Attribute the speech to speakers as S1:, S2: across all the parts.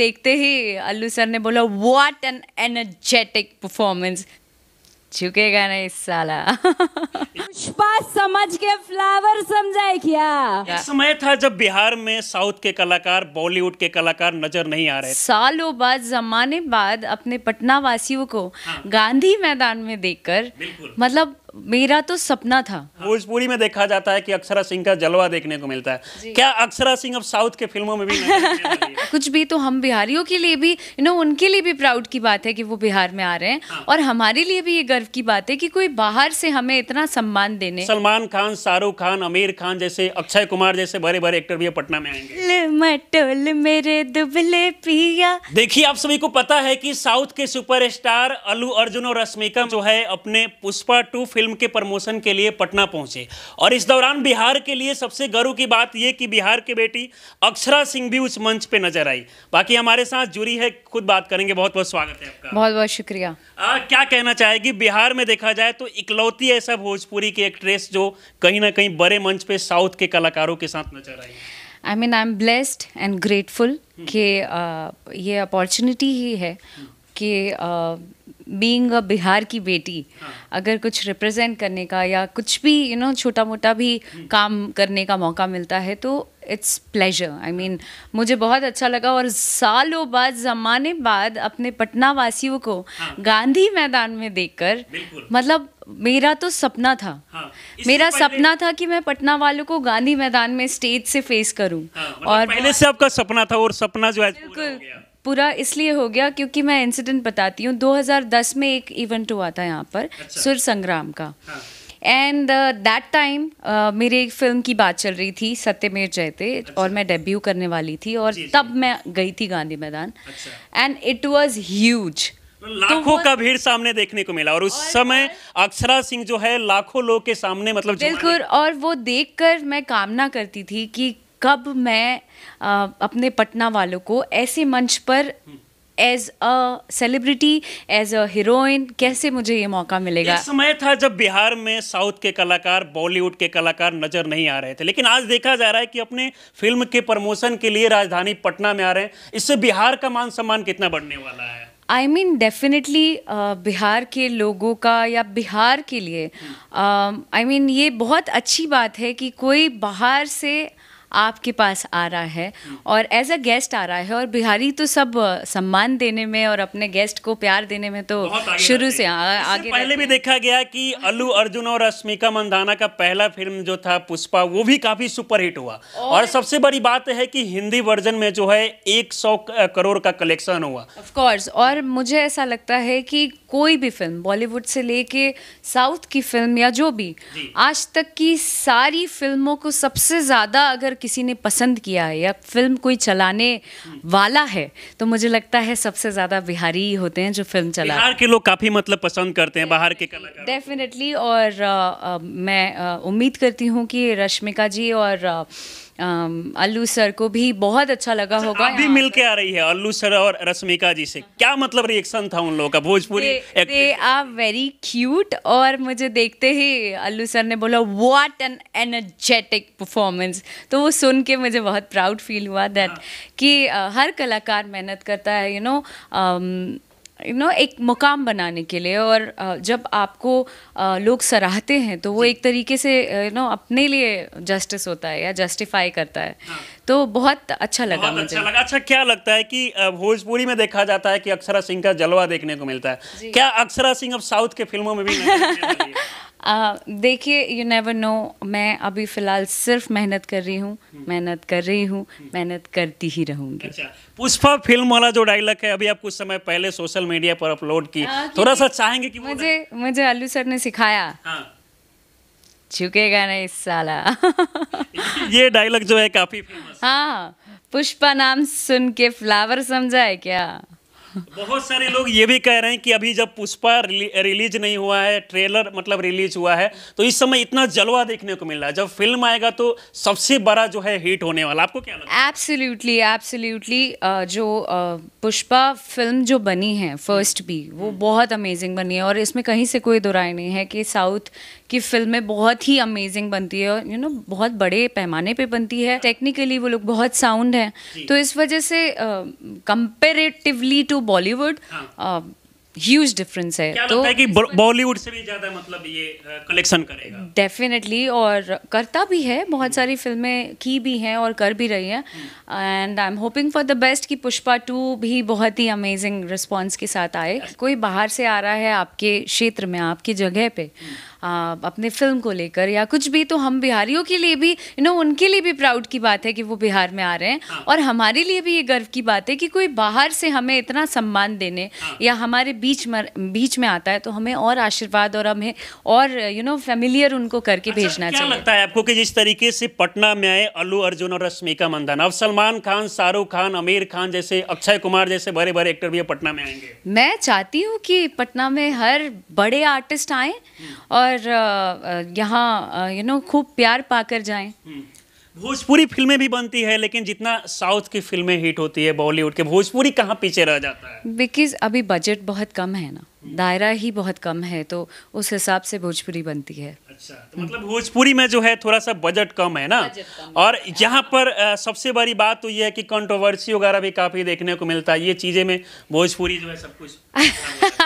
S1: देखते ही अल्लू सर ने बोला व्हाट एन एनर्जेटिक परफॉर्मेंस झुकेगा नहीं साला पुष्पा समझ के फ्लावर समझाए क्या एक
S2: समय था जब बिहार में साउथ के कलाकार बॉलीवुड के कलाकार नजर नहीं आ रहे सालों
S1: बाद जमाने बाद अपने पटना वासियों को हाँ। गांधी मैदान में देखकर मतलब मेरा तो सपना था
S2: भोजपुरी में देखा जाता है कि अक्षरा सिंह का जलवा देखने को मिलता है क्या अक्षरा सिंह अब साउथ के फिल्मों में भी
S1: कुछ भी तो हम बिहारियों के लिए भी यू नो उनके लिए भी प्राउड की बात है कि वो बिहार में आ रहे हैं हाँ। और हमारे लिए भी ये गर्व की बात है कि कोई बाहर से हमें इतना सम्मान देने
S2: सलमान खान शाहरुख खान आमिर खान जैसे अक्षय कुमार जैसे बड़े बड़े एक्टर भी पटना में
S1: आएंगे मेरे दुबले
S2: पिया देखिए आप सभी को पता है की साउथ के सुपर अलू अर्जुन और रश्मिका जो है अपने पुष्पा टू फिल्म फिल्म के प्रमोशन के लिए पटना पहुंचे और इस दौरान बिहार के लिए सबसे गर्व की बात यह कि बिहार की बेटी अक्षरा सिंह भी उस मंच पे नजर आई बाकी हमारे साथ जुड़ी है खुद बात करेंगे बहुत बहुत स्वागत है आपका
S1: बहुत बहुत शुक्रिया
S2: आ, क्या कहना चाहेगी बिहार में देखा जाए तो इकलौती ऐसा भोजपुरी की एक्ट्रेस जो कहीं ना कहीं बड़े मंच पे साउथ के कलाकारों के साथ नजर आई
S1: I mean I am blessed and grateful कि ये अपॉर्चुनिटी ही है कि बीइंग अ बिहार की बेटी हाँ. अगर कुछ रिप्रेजेंट करने का या कुछ भी यू नो छोटा मोटा भी हम्म। काम करने का मौका मिलता है तो इट्स प्लेजर आई मीन मुझे बहुत अच्छा लगा और सालों बाद ज़माने बाद अपने पटना वासियों को हाँ. गांधी मैदान में देखकर मतलब मेरा तो सपना था हाँ, मेरा सपना था कि मैं पटना वालों को गांधी मैदान में स्टेज से फेस करूं हाँ, मतलब
S2: और पहले से आपका सपना था और सपना जो है बिल्कुल
S1: पूरा इसलिए हो गया क्योंकि मैं इंसिडेंट बताती हूँ 2010 में एक इवेंट हुआ था यहाँ पर अच्छा। सुर संग्राम का एंड दैट टाइम मेरी एक फिल्म की बात चल रही थी सत्यमेर जयते अच्छा। और मैं डेब्यू करने वाली थी और जी, तब जी। मैं गई थी गांधी मैदान एंड
S2: इट वॉज ह्यूज लाखों तो का भीड़ सामने देखने को मिला और उस और समय अक्षरा सिंह जो है लाखों लोग के सामने मतलब बिल्कुल
S1: और वो देखकर मैं कामना करती थी कि कब मैं आ, अपने पटना वालों को ऐसे मंच पर as a celebrity as a heroine कैसे मुझे ये मौका मिलेगा एक
S2: समय था जब बिहार में साउथ के कलाकार बॉलीवुड के कलाकार नजर नहीं आ रहे थे लेकिन आज देखा जा रहा है कि अपने फिल्म के प्रमोशन के लिए राजधानी पटना में आ रहे हैं इससे बिहार का मान सम्मान कितना बढ़ने वाला है
S1: आई मीन डेफिनेटली बिहार के लोगों का या बिहार के लिए आई uh, मीन mean, ये बहुत अच्छी बात है कि कोई बाहर से आपके पास आ रहा है और एज अ गेस्ट आ रहा है और बिहारी तो सब सम्मान देने में और अपने गेस्ट को प्यार देने में तो शुरू से आ, आगे पहले
S2: भी देखा गया कि अल्लू अर्जुन और रश्मिका मंदाना का पहला फिल्म जो था पुष्पा वो भी काफी सुपरहिट हुआ और, और सबसे बड़ी बात है कि हिंदी वर्जन में जो है एक सौ करोड़ का कलेक्शन हुआ
S1: ऑफकोर्स और मुझे ऐसा लगता है कि कोई भी फिल्म बॉलीवुड से लेके साउथ की फिल्म या जो भी आज तक की सारी फिल्मों को सबसे ज्यादा अगर किसी ने पसंद किया है या फिल्म कोई चलाने वाला है तो मुझे लगता है सबसे ज़्यादा बिहारी ही होते हैं जो फिल्म चला बिहार
S2: के लोग काफ़ी मतलब पसंद करते हैं बाहर के कलाकार
S1: डेफिनेटली और आ, आ, मैं उम्मीद करती हूँ कि रश्मिका जी और Um, अल्लू सर को भी बहुत अच्छा लगा अच्छा, होगा अभी मिल के
S2: आ रही है अल्लू सर और रश्मिका जी से क्या मतलब रिएक्शन था उन लोगों का Bhojpuri they
S1: are very cute और मुझे देखते ही अल्लू सर ने बोला व्हाट एन एनर्जेटिक परफॉर्मेंस तो वो सुन के मुझे बहुत प्राउड फील हुआ दैट हाँ। कि हर कलाकार मेहनत करता है you you know know, um, you know एक मुकाम बनाने के लिए और जब आपको लोग सराहते हैं तो वो एक तरीके से यू नो अपने लिए जस्टिस होता है या जस्टिफाई करता है हाँ। तो बहुत अच्छा लगा बहुत मुझे अच्छा
S2: लगा अच्छा क्या लगता है कि भोजपुरी में देखा जाता है कि अक्षरा सिंह का जलवा देखने को मिलता है क्या अक्षरा सिंह अब साउथ के फिल्मों में भी
S1: देखिए यू नेवर नो मैं अभी फ़िलहाल सिर्फ मेहनत कर रही हूँ हम्म। मेहनत कर रही हूँ हम्म। मेहनत करती ही रहूंगी अच्छा
S2: पुष्पा फिल्म वाला जो डायलॉग है अभी आप कुछ समय पहले सोशल मीडिया पर अपलोड की हाँ, थोड़ा सा चाहेंगे कि मुझे
S1: मुझे अल्लू सर ने सिखाया हाँ। झुकेगा नहीं साला
S2: ये डायलॉग जो है काफ़ी फेमस
S1: हाँ पुष्पा नाम सुन के फ्लावर समझा है क्या
S2: बहुत सारे लोग ये भी कह रहे हैं कि अभी जब पुष्पा रिली, रिलीज नहीं हुआ है ट्रेलर मतलब रिलीज हुआ है तो इस समय इतना जलवा देखने को मिल रहा है जब फिल्म आएगा तो सबसे बड़ा जो है हिट होने वाला आपको क्या लगता
S1: है एब्सोल्युटली एब्सोल्युटली जो पुष्पा फिल्म जो बनी है फर्स्ट भी वो हम्म। बहुत अमेजिंग बनी है और इसमें कहीं से कोई दुराई नहीं है कि साउथ कि फिल्में बहुत ही अमेजिंग बनती है और यू नो बहुत बड़े पैमाने पे बनती है टेक्निकली वो लोग बहुत साउंड हैं तो इस वजह से comparatively to Bollywood huge difference है
S2: तो है कि बॉलीवुड से भी ज़्यादा मतलब ये कलेक्शन करेगा
S1: डेफिनेटली और करता भी है बहुत हम्म। सारी फिल्में की भी हैं और कर भी रही हैं and I am hoping for the best कि पुष्पा टू भी बहुत ही अमेजिंग रिस्पॉन्स के साथ आए कोई बाहर से आ रहा है आपके क्षेत्र में आपकी जगह पे hmm. अपने फिल्म को लेकर या कुछ भी तो हम बिहारियों के लिए भी यू नो उनके लिए भी प्राउड की बात है कि वो बिहार में आ रहे हैं हाँ। और हमारे लिए भी ये गर्व की बात है कि कोई बाहर से हमें इतना सम्मान देने हाँ। या हमारे बीच में बीच में आता है तो हमें और आशीर्वाद और हमें और यू नो फेमिलियर उनको करके अच्छा, भेजना चाहिए लगता
S2: है आपको कि जिस तरीके से पटना में आए अल्लू अर्जुन और रश्मिका मंदन अब सलमान खान शाहरुख खान आमिर खान जैसे अक्षय कुमार जैसे बड़े बड़े एक्टर भी पटना में आएंगे
S1: मैं चाहती हूँ कि पटना में हर बड़े आर्टिस्ट आए हम्म। और और यहाँ यू नो खूब प्यार पाकर जाएं हम्म।
S2: भोजपुरी फिल्में भी बनती है लेकिन जितना साउथ की फिल्में हिट होती है बॉलीवुड के भोजपुरी कहाँ पीछे रह जाता
S1: है बिकॉज अभी बजट बहुत कम है ना दायरा ही बहुत कम है तो उस हिसाब से भोजपुरी बनती है अच्छा तो
S2: मतलब भोजपुरी में जो है थोड़ा सा बजट कम है ना कम और यहाँ पर सबसे बड़ी बात तो ये है कि कंट्रोवर्सी वगैरह भी काफ़ी देखने को मिलता है ये चीज़ें में भोजपुरी जो है सब कुछ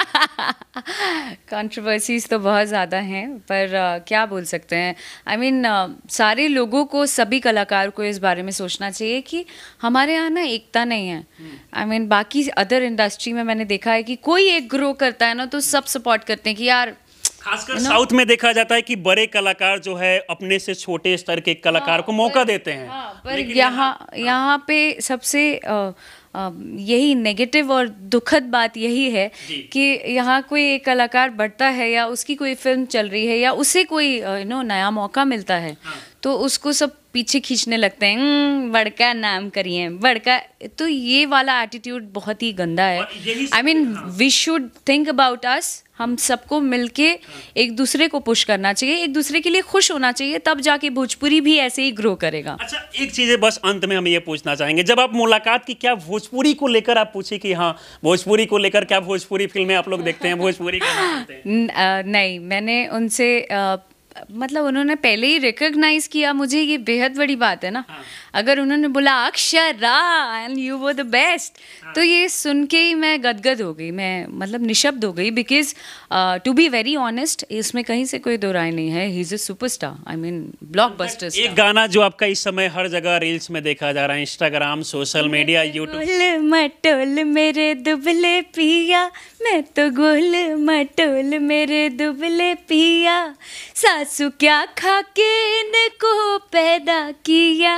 S1: कंट्रोवर्सीज तो बहुत ज़्यादा हैं पर uh, क्या बोल सकते हैं I I mean mean, uh, सारे लोगों को सभी कलाकार को इस बारे में सोचना चाहिए कि हमारे यहाँ ना एकता नहीं है आई हम्म। मीन बाकी अदर इंडस्ट्री में मैंने देखा है कि कोई एक ग्रो करता है ना तो सब सपोर्ट करते हैं कि यार
S2: खासकर साउथ में देखा जाता है कि बड़े कलाकार जो है अपने से छोटे स्तर के कलाकार हाँ, को मौका पर, देते हैं हाँ,
S1: पर यहाँ हाँ। यहाँ पे सबसे आ, यही नेगेटिव और दुखद बात यही है कि यहाँ कोई एक कलाकार बढ़ता है या उसकी कोई फिल्म चल रही है या उसे कोई यू uh, नो नया मौका मिलता है हाँ। तो उसको सब पीछे खींचने लगते हैं हम्म, बड़का नाम करिए बड़का तो ये वाला एटीट्यूड बहुत ही गंदा है I mean we should think about us हम सबको मिलके एक दूसरे को पुश करना चाहिए एक दूसरे के लिए खुश होना चाहिए तब जाके भोजपुरी भी ऐसे ही
S2: ग्रो करेगा अच्छा एक चीज़ है बस अंत में हम ये पूछना चाहेंगे जब आप मुलाकात की क्या भोजपुरी को लेकर आप पूछे कि हाँ भोजपुरी को लेकर क्या भोजपुरी फिल्में आप लोग देखते हैं भोजपुरी
S1: नहीं मैंने उनसे मतलब उन्होंने पहले ही रिकॉग्नाइज किया मुझे ये बेहद बड़ी बात है ना हाँ. अगर उन्होंने बोला अक्षरा एंड यू वो द बेस्ट तो ये सुन के ही मैं गदगद हो गई मैं मतलब निशब्द हो गई because to be very honest इसमें कहीं से कोई दो राय नहीं है he is a super star I mean
S2: block blockbuster एक गाना जो आपका इस समय हर जगह रील्स में देखा जा रहा है इंस्टाग्राम सोशल मीडिया यूट्यूब
S1: मटोल मेरे दुबले पिया मैं तो गोल मटोल मेरे दुबले पिया आंसू क्या खा के इनको पैदा किया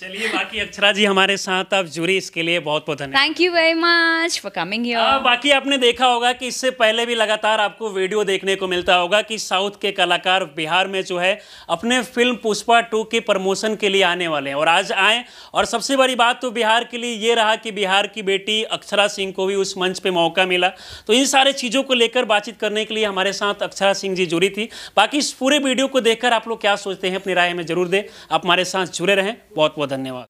S2: चलिए बाकी अक्षरा जी हमारे साथ अब जुड़ी इसके लिए बहुत बहुत धन्यवाद
S1: thank you very much for coming here
S2: बाकी आपने देखा होगा कि इससे पहले भी लगातार आपको वीडियो देखने को मिलता होगा कि साउथ के कलाकार बिहार में जो है अपने फिल्म पुष्पा टू के प्रमोशन के लिए आने वाले हैं और आज आए और सबसे बड़ी बात तो बिहार के लिए ये रहा कि बिहार की बेटी अक्षरा सिंह को भी उस मंच पर मौका मिला तो इन सारे चीज़ों को लेकर बातचीत करने के लिए हमारे साथ अक्षरा सिंह जी जुड़ी थी बाकी इस पूरे वीडियो को देखकर आप लोग क्या सोचते हैं अपनी राय में जरूर दें आप हमारे साथ जुड़े रहें बहुत बहुत ధన్యవాదాలు